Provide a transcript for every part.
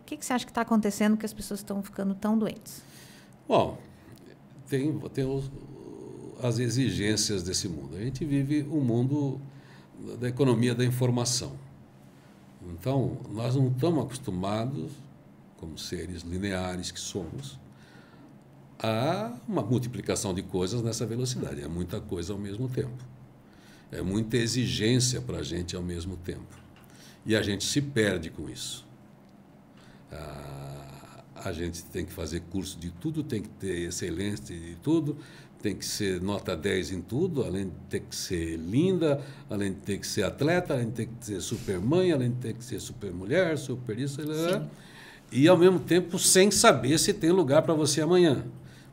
O que, que você acha que está acontecendo que as pessoas estão ficando tão doentes? Bom, tem, tem os, as exigências desse mundo. A gente vive um mundo da economia da informação. Então, nós não estamos acostumados, como seres lineares que somos, a uma multiplicação de coisas nessa velocidade. É muita coisa ao mesmo tempo. É muita exigência para a gente ao mesmo tempo. E a gente se perde com isso. Ah, a gente tem que fazer curso de tudo, tem que ter excelência de tudo, tem que ser nota 10 em tudo, além de ter que ser linda, além de ter que ser atleta, além de ter que ser mãe, além de ter que ser supermulher, super isso, né? e ao mesmo tempo sem saber se tem lugar para você amanhã.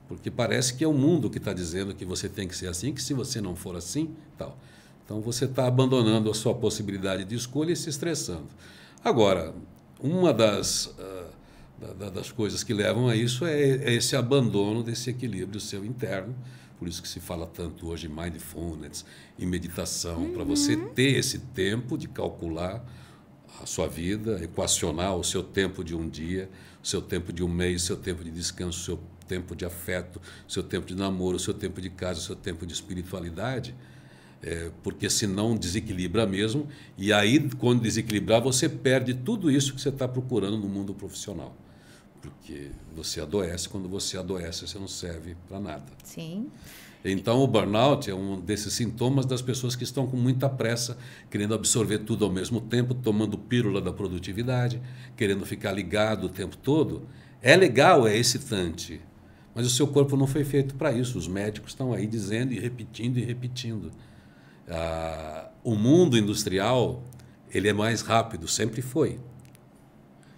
Porque parece que é o mundo que está dizendo que você tem que ser assim, que se você não for assim, tal. Então você está abandonando a sua possibilidade de escolha e se estressando. Agora, uma das, uh, da, das coisas que levam a isso é, é, esse abandono desse equilíbrio seu interno. Por isso que se fala tanto hoje em mindfulness e meditação, uhum. para você ter esse tempo de calcular a sua vida, equacionar o seu tempo de um dia, o seu tempo de um mês, o seu tempo de descanso, o seu tempo de afeto, o seu tempo de namoro, o seu tempo de casa, o seu tempo de espiritualidade é, porque senão desequilibra mesmo, e aí, quando desequilibrar, você perde tudo isso que você está procurando no mundo profissional. Porque você adoece, quando você adoece, você não serve para nada. Sim. Então, o burnout é um desses sintomas das pessoas que estão com muita pressa, querendo absorver tudo ao mesmo tempo, tomando pílula da produtividade, querendo ficar ligado o tempo todo. É legal, é excitante, mas o seu corpo não foi feito para isso. Os médicos estão aí dizendo e repetindo e repetindo. Ah, o mundo industrial ele é mais rápido, sempre foi.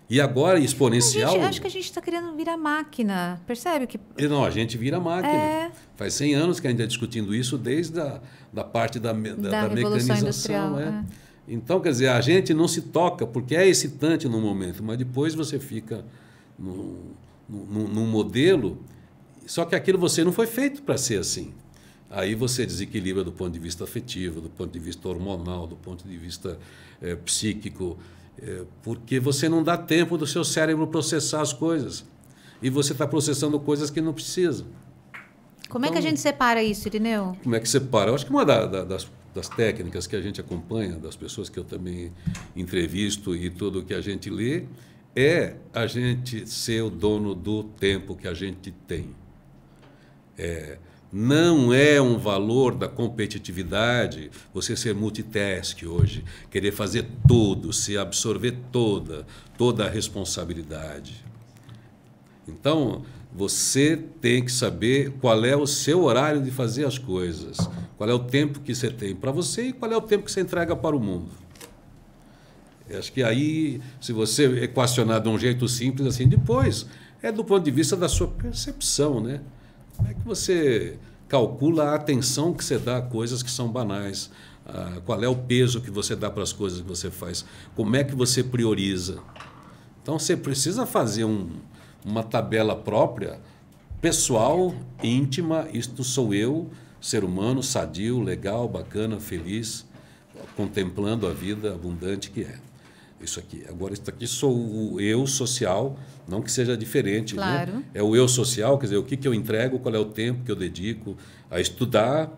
E agora exponencial. Gente, acho que a gente está querendo virar máquina, percebe que? Não, a gente vira máquina. É... Faz 100 anos que a gente está discutindo isso desde a da parte da, da, da, da mecanização. É. É. Então, quer dizer, a gente não se toca porque é excitante no momento, mas depois você fica num, num modelo, só que aquilo você não foi feito para ser assim. Aí você desequilibra do ponto de vista afetivo, do ponto de vista hormonal, do ponto de vista é, psíquico, é, porque você não dá tempo do seu cérebro processar as coisas. E você está processando coisas que não precisa. Como então, é que a então gente separa isso, Irineu? Como é que separa? Eu acho que uma da, da, das, das técnicas que a gente acompanha, das pessoas que eu também entrevisto e tudo que a gente lê, é a gente ser o dono do tempo que a gente tem. É, não é um valor da competitividade você ser multitask hoje, querer fazer tudo, se absorver toda, toda a responsabilidade. Então, você tem que saber qual é o seu horário de fazer as coisas, qual é o tempo que você tem para você e qual é o tempo que você entrega para o mundo. Eu acho que aí, se você equacionar de um jeito simples assim, depois é do ponto de vista da sua percepção, né? Como é que você calcula a atenção que você dá a coisas que são banais? Ah, qual é o peso que você dá para as coisas que você faz? Como é que você prioriza? Então você precisa fazer um, uma tabela própria, pessoal, íntima, isto sou eu, ser humano, sadio, legal, bacana, feliz, contemplando a vida abundante que é isso aqui. Agora, isso aqui sou o eu social, não que seja diferente. Né? Claro. Né? É o eu social, quer dizer, o que, que eu entrego, qual é o tempo que eu dedico a estudar,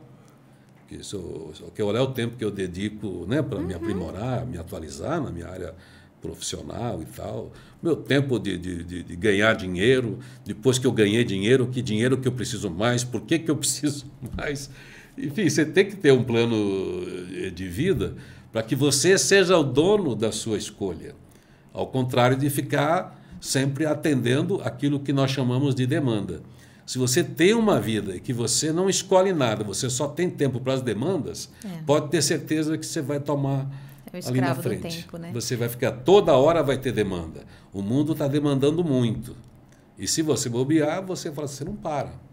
isso, que qual é o tempo que eu dedico né, para uhum. me aprimorar, me atualizar na minha área profissional e tal. Meu tempo de, de, de, de, ganhar dinheiro, depois que eu ganhei dinheiro, que dinheiro que eu preciso mais, por que, que eu preciso mais. Enfim, você tem que ter um plano eh, de vida para que você seja o dono da sua escolha, ao contrário de ficar sempre atendendo aquilo que nós chamamos de demanda. Se você tem uma vida e que você não escolhe nada, você só tem tempo para as demandas, é. pode ter certeza que você vai tomar é ali na frente. Tempo, né? Você vai ficar toda hora vai ter demanda. O mundo está demandando muito. E se você bobear, você fala, você não para.